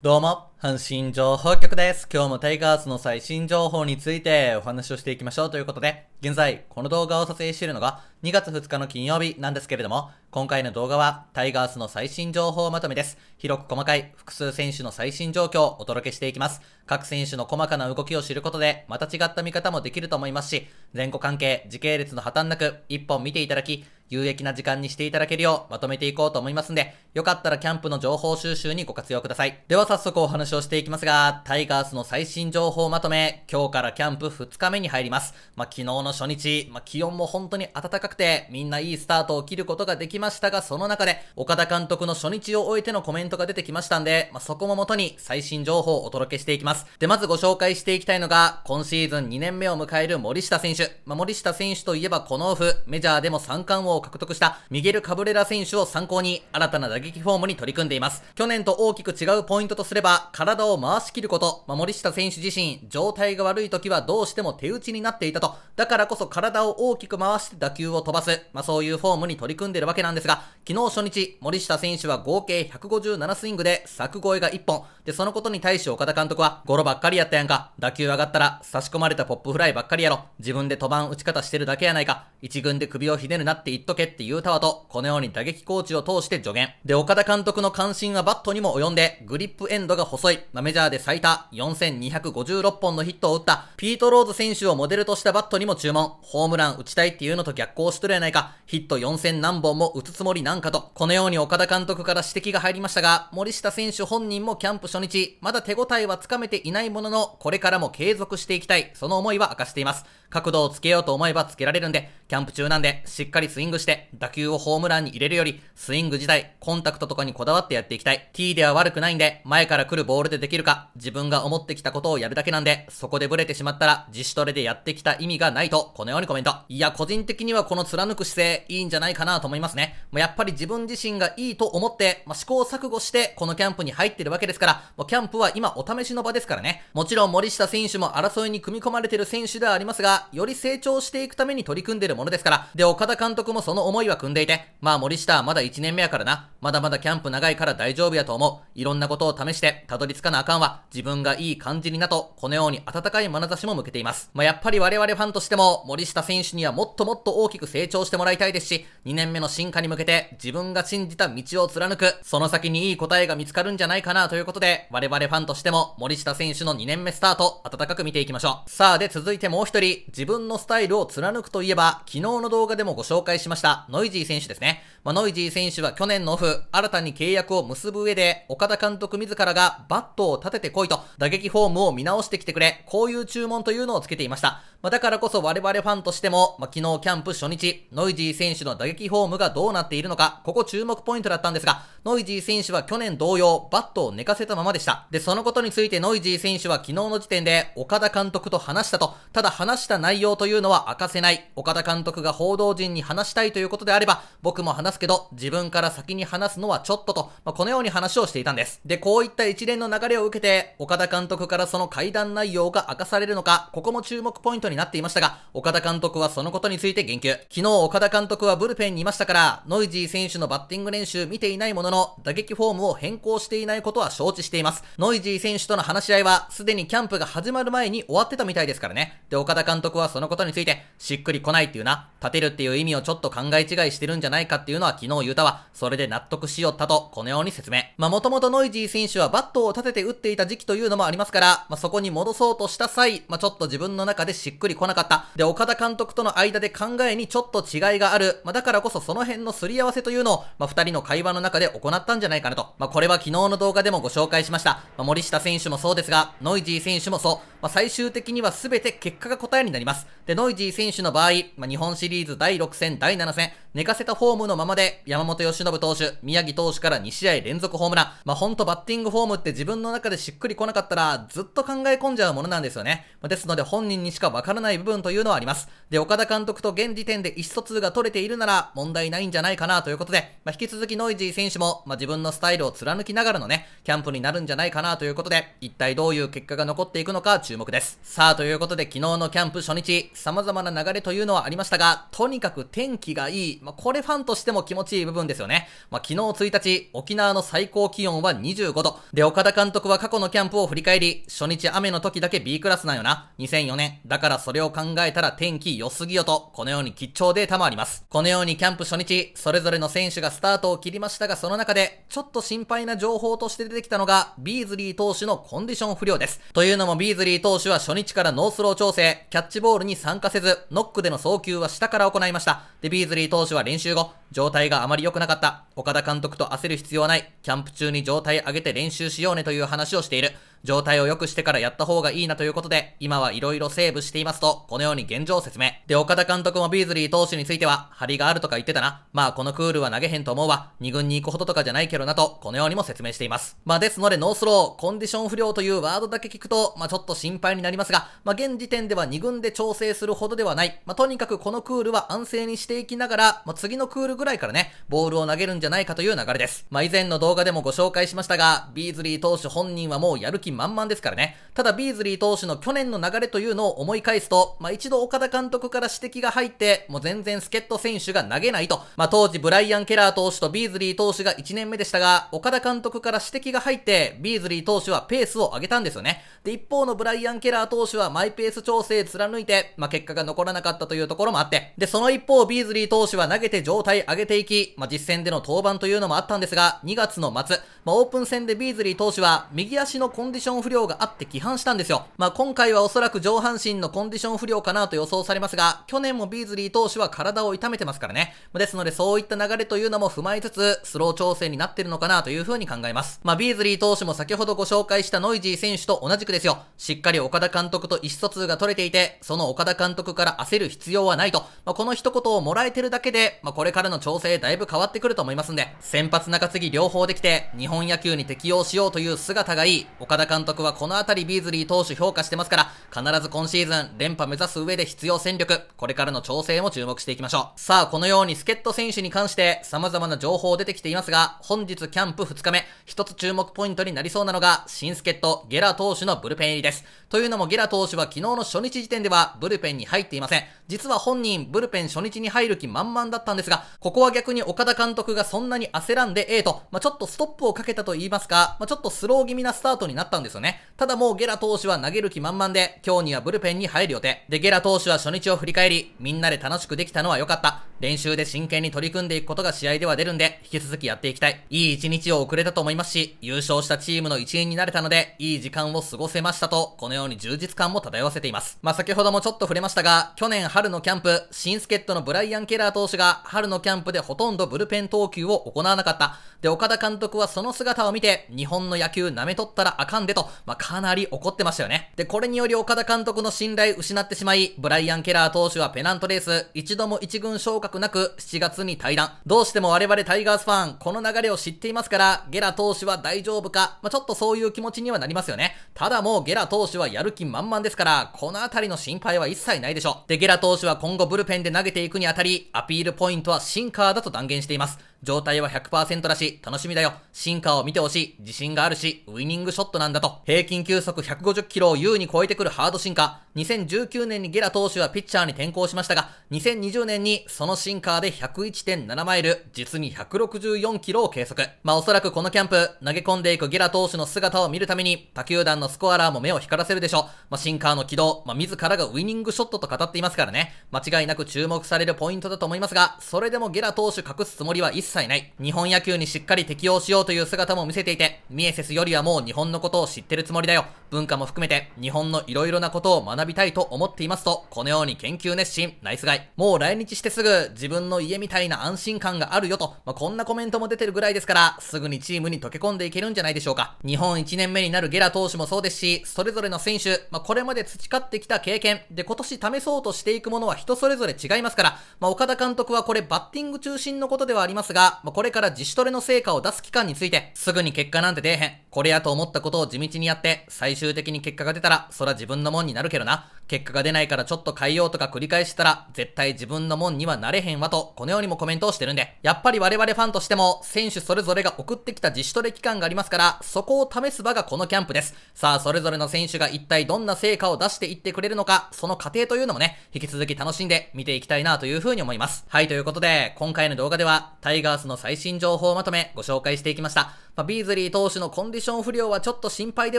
どうも、阪神情報局です。今日もタイガースの最新情報についてお話をしていきましょうということで、現在、この動画を撮影しているのが2月2日の金曜日なんですけれども、今回の動画はタイガースの最新情報まとめです。広く細かい複数選手の最新状況をお届けしていきます。各選手の細かな動きを知ることで、また違った見方もできると思いますし、前後関係、時系列の破綻なく、一本見ていただき、有益な時間にしていただけるようまとめていこうと思いますんで、よかったらキャンプの情報収集にご活用ください。では早速お話をしていきますが、タイガースの最新情報まとめ、今日からキャンプ2日目に入ります。まあ、昨日の初日、まあ、気温も本当に暖かくて、みんないいスタートを切ることができましたが、その中で、岡田監督の初日を終えてのコメントが出てきましたんで、まあ、そこも元に最新情報をお届けしていきます。で、まずご紹介していきたいのが、今シーズン2年目を迎える森下選手。まあ、森下選手といえばこのオフ、メジャーでも3冠をを獲得したミゲル・カブレラ選手を参考に新たな打撃フォームに取り組んでいます。去年と大きく違うポイントとすれば、体を回し切ること、ま森下選手自身、状態が悪い時はどうしても手打ちになっていたと、だからこそ体を大きく回して打球を飛ばす、まあそういうフォームに取り組んでいるわけなんですが、昨日初日、森下選手は合計157スイングで柵越えが1本。で、そのことに対し岡田監督は、ゴロばっかりやったやんか。打球上がったら差し込まれたポップフライばっかりやろ。自分で飛ばん打ち方してるだけやないか。一軍で首をひねるなって言っとけって言うたわと、このように打撃コーチを通して助言。で、岡田監督の関心はバットにも及んで、グリップエンドが細い、まメジャーで最多4256本のヒットを打った、ピート・ローズ選手をモデルとしたバットにも注文。ホームラン打ちたいっていうのと逆行しとるやないか、ヒット4000何本も打つつもりなんかと、このように岡田監督から指摘が入りましたが、森下選手本人もキャンプ初日、まだ手応えはつかめていないものの、これからも継続していきたい、その思いは明かしています。角度をつけようと思えばつけられるんで、キャンプ中なんで、しっかりスイングして、打球をホームランに入れるより、スイング自体、コンタクトとかにこだわってやっていきたい。T では悪くないんで、前から来るボールでできるか、自分が思ってきたことをやるだけなんで、そこでブレてしまったら、自主トレでやってきた意味がないと、このようにコメント。いや、個人的にはこの貫く姿勢、いいんじゃないかなと思いますね。まやっぱり自分自身がいいと思って、まあ、試行錯誤して、このキャンプに入ってるわけですから、もうキャンプは今お試しの場ですからね。もちろん森下選手も争いに組み込まれてる選手ではありますが、より成長していくために取り組んでるものですから。で、岡田監督もその思いは組んでいて、まあ森下はまだ1年目やからな。まだまだキャンプ長いから大丈夫やと思う。いろんなことを試して、たどり着かなあかんわ。自分がいい感じになと、このように温かい眼差しも向けています。まあやっぱり我々ファンとしても、森下選手にはもっともっと大きく成長してもらいたいですし、2年目の進化に向けて自分が信じた道を貫く、その先にいい答えが見つかるんじゃないかなということで、我々ファンとしても森下選手の2年目スタート、温かく見ていきましょう。さあで続いてもう一人、自分のスタイルを貫くといえば、昨日の動画でもご紹介しました、ノイジー選手ですね。まあ、ノイジー選手は去年のオフ、新たに契約を結ぶ上で、岡田監督自らがバットを立ててこいと、打撃フォームを見直してきてくれ、こういう注文というのをつけていました。まあ、だからこそ我々ファンとしても、まあ、昨日キャンプ初日、ノイジー選手の打撃フォームがどうなっているのか、ここ注目ポイントだったんですが、ノイジー選手は去年同様、バットを寝かせたままでした。で、そのことについてノイジー選手は昨日の時点で、岡田監督と話したと、ただ話した内容というのは明かせない、岡田監監督が報道陣に話したいということであれば、僕も話すけど、自分から先に話すのはちょっとと、まあ、このように話をしていたんです。で、こういった一連の流れを受けて、岡田監督からその会談内容が明かされるのか、ここも注目ポイントになっていましたが、岡田監督はそのことについて言及。昨日岡田監督はブルペンにいましたから、ノイジー選手のバッティング練習見ていないものの、打撃フォームを変更していないことは承知しています。ノイジー選手との話し合いは、すでにキャンプが始まる前に終わってたみたいですからね。で、岡田監督はそのことについて、しっくり来ないっていうな、立てるっていう意味をちょっと考え違いしてるんじゃないかっていうのは昨日言うたわ。それで納得しよったと、このように説明。まあ、もともとノイジー選手はバットを立てて打っていた時期というのもありますから、まあ、そこに戻そうとした際、まあ、ちょっと自分の中でしっくり来なかった。で、岡田監督との間で考えにちょっと違いがある。まあ、だからこそその辺のすり合わせというのを、まあ、二人の会話の中で行ったんじゃないかなと。まあ、これは昨日の動画でもご紹介しました。まあ、森下選手もそうですが、ノイジー選手もそう。まあ、最終的には全て結果が答えになります。で、ノイジー選手の場合、まあ、日本シリーズ第6戦、第7戦、寝かせたフォームのままで、山本由伸投手、宮城投手から2試合連続ホームラン。まあ、ほんとバッティングフォームって自分の中でしっくり来なかったら、ずっと考え込んじゃうものなんですよね。まあ、ですので、本人にしかわからない部分というのはあります。で、岡田監督と現時点で意思疎通が取れているなら、問題ないんじゃないかなということで、まあ、引き続きノイジー選手も、まあ、自分のスタイルを貫きながらのね、キャンプになるんじゃないかなということで、一体どういう結果が残っていくのか注目です。さあ、ということで、昨日のキャンプ初日、様々な流れというのはありました。ましたが、とにかく天気がいい。まあ、これファンとしても気持ちいい部分ですよね。まあ、昨日1日、沖縄の最高気温は25度。で、岡田監督は過去のキャンプを振り返り、初日雨の時だけ B クラスなんよな。2004年。だからそれを考えたら天気良すぎよと、このように吉兆データもあります。このようにキャンプ初日、それぞれの選手がスタートを切りましたが、その中で、ちょっと心配な情報として出てきたのが、ビーズリー投手のコンディション不良です。というのもビーズリー投手は初日からノースロー調整、キャッチボールに参加せず、ノックでの送球は下から行いました。で、ビーズリー投手は練習後、状態があまり良くなかった。岡田監督と焦る必要はない。キャンプ中に状態上げて練習しようねという話をしている。状態を良くしてからやった方がいいなということで、今はいろいろセーブしていますと、このように現状を説明。で、岡田監督もビーズリー投手については、張りがあるとか言ってたな。まあ、このクールは投げへんと思うわ。二軍に行くほどとかじゃないけどなと、このようにも説明しています。まあ、ですので、ノースロー、コンディション不良というワードだけ聞くと、まあ、ちょっと心配になりますが、まあ、現時点では二軍で調整するほどではない。まあ、とにかくこのクールは安静にしていきながら、まあ、次のクールぐらいからね、ボールを投げるんじゃないかという流れです。まあ、以前の動画でもご紹介しましたが、ビーズリー投手本人はもうやる気気満々ですからね。ただ、ビーズリー投手の去年の流れというのを思い返すと、まあ、一度岡田監督から指摘が入って、もう全然助っ人選手が投げないと、まあ、当時ブライアン・ケラー投手とビーズリー投手が1年目でしたが、岡田監督から指摘が入って、ビーズリー投手はペースを上げたんですよね。で、一方のブライアン・ケラー投手はマイペース調整貫いて、まあ、結果が残らなかったというところもあって、で、その一方、ビーズリー投手は投げて状態上げていき、まあ、実戦での登板というのもあったんですが、2月の末、まあ、オープン戦でビーズリー投手は右足のコンディディション不良があって批判したんですよ。まあ、今回はおそらく上半身のコンディション不良かなと予想されますが、去年もビーズリー投手は体を痛めてますからね。ですので、そういった流れというのも踏まえつつ、スロー調整になってるのかなというふうに考えます。まあ、ビーズリー投手も先ほどご紹介したノイジー選手と同じくですよ。しっかり岡田監督と意思疎通が取れていて、その岡田監督から焦る必要はないと、まあ、この一言をもらえてるだけで、まあ、これからの調整だいぶ変わってくると思いますんで、先発中継ぎ両方できて、日本野球に適応しようという姿がいい、岡田監督はこのあたりビーズリー投手評価してますから、必ず今シーズン連覇目指す上で必要戦力、これからの調整も注目していきましょう。さあ、このように助っ人選手に関して様々な情報出てきていますが、本日キャンプ2日目、一つ注目ポイントになりそうなのが、新助っ人、ゲラ投手のブルペン入りです。というのもゲラ投手は昨日の初日時点ではブルペンに入っていません。実は本人、ブルペン初日に入る気満々だったんですが、ここは逆に岡田監督がそんなに焦らんでええと、まあ、ちょっとストップをかけたと言いますか、まあ、ちょっとスロー気味なスタートになったったんですよね。ただもうゲラ投手は投げる気満々で、今日にはブルペンに入る予定。で、ゲラ投手は初日を振り返り、みんなで楽しくできたのは良かった。練習で真剣に取り組んでいくことが試合では出るんで、引き続きやっていきたい。いい一日を送れたと思いますし、優勝したチームの一員になれたので、いい時間を過ごせましたと、このように充実感も漂わせています。まあ、先ほどもちょっと触れましたが、去年春のキャンプ、新助っトのブライアン・ケラー投手が、春のキャンプでほとんどブルペン投球を行わなかった。で、岡田監督はその姿を見て、日本の野球舐めとったらあかんでと、まあ、かなり怒ってましたよね。で、これにより岡田監督の信頼失ってしまい、ブライアン・ケラー投手はペナントレース、一度も一軍昇格なく7月に退団。どうしても我々タイガースファン、この流れを知っていますから、ゲラ投手は大丈夫か、まあ、ちょっとそういう気持ちにはなりますよね。ただもうゲラ投手はやる気満々ですから、このあたりの心配は一切ないでしょう。で、ゲラ投手は今後ブルペンで投げていくにあたり、アピールポイントはシンカーだと断言しています。状態は100%らしい。楽しみだよ。進化を見てほしい。自信があるし、ウイニングショットなんだと。平均球速150キロを優に超えてくるハード進化。2019年にゲラ投手はピッチャーに転向しましたが、2020年にそのシンカーで101.7マイル、実に164キロを計測。まあおそらくこのキャンプ、投げ込んでいくゲラ投手の姿を見るために、他球団のスコアラーも目を光らせるでしょう。まあシンカーの軌道、まあ自らがウイニングショットと語っていますからね。間違いなく注目されるポイントだと思いますが、それでもゲラ投手隠すつもりは一切ない、日本野球にしっかり適応しようという姿も見せていて、ミエセスよりはもう日本のことを知ってるつもりだよ。文化も含めて、日本の色々なことを学びたいと思っていますと、このように研究熱心、ナイスガイ。もう来日してすぐ、自分の家みたいな安心感があるよと、まあ、こんなコメントも出てるぐらいですから、すぐにチームに溶け込んでいけるんじゃないでしょうか。日本1年目になるゲラ投手もそうですし、それぞれの選手、まあ、これまで培ってきた経験、で今年試そうとしていくものは人それぞれ違いますから、まあ、岡田監督はこれバッティング中心のことではありますが、が、まこれから自主トレの成果を出す期間について、すぐに結果なんて出えへん。これやと思ったことを地道にやって、最終的に結果が出たら、そら自分のもんになるけどな。結果が出ないからちょっと変えようとか繰り返したら、絶対自分のもんにはなれへんわと、このようにもコメントをしてるんで、やっぱり我々ファンとしても、選手それぞれが送ってきた自主トレ期間がありますから、そこを試す場がこのキャンプです。さあ、それぞれの選手が一体どんな成果を出していってくれるのか、その過程というのもね、引き続き楽しんで見ていきたいなというふうに思います。はい、ということで、今回の動画では、タイガーガースの最新情報をまとめご紹介していきました。まあ、ビーズリー投手のコンディション不良はちょっと心配で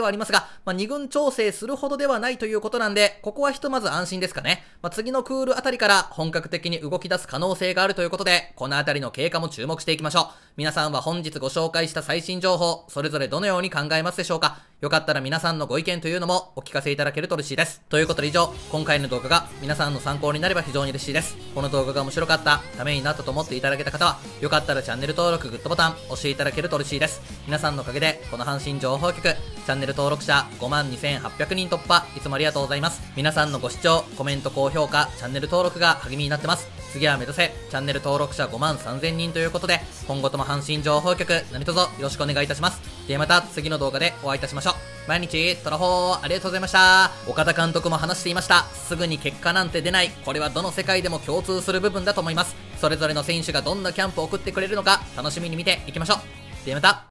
はありますが、まあ、2軍調整するほどではないということなんで、ここはひとまず安心ですかね。まあ、次のクールあたりから本格的に動き出す可能性があるということで、このあたりの経過も注目していきましょう。皆さんは本日ご紹介した最新情報、それぞれどのように考えますでしょうかよかったら皆さんのご意見というのもお聞かせいただけると嬉しいです。ということで以上、今回の動画が皆さんの参考になれば非常に嬉しいです。この動画が面白かった、ためになったと思っていただけた方は、よかったったらチャンネル登録、グッドボタン押していただけると嬉しいです。皆さんのおかげで、この阪神情報局、チャンネル登録者52,800人突破、いつもありがとうございます。皆さんのご視聴、コメント、高評価、チャンネル登録が励みになってます。次は目指せ、チャンネル登録者53,000人ということで、今後とも阪神情報局、何卒よろしくお願いいたします。ではまた次の動画でお会いいたしましょう。毎日、トラホー、ありがとうございました。岡田監督も話していました。すぐに結果なんて出ない。これはどの世界でも共通する部分だと思います。それぞれの選手がどんなキャンプを送ってくれるのか、楽しみに見ていきましょう。ではまた。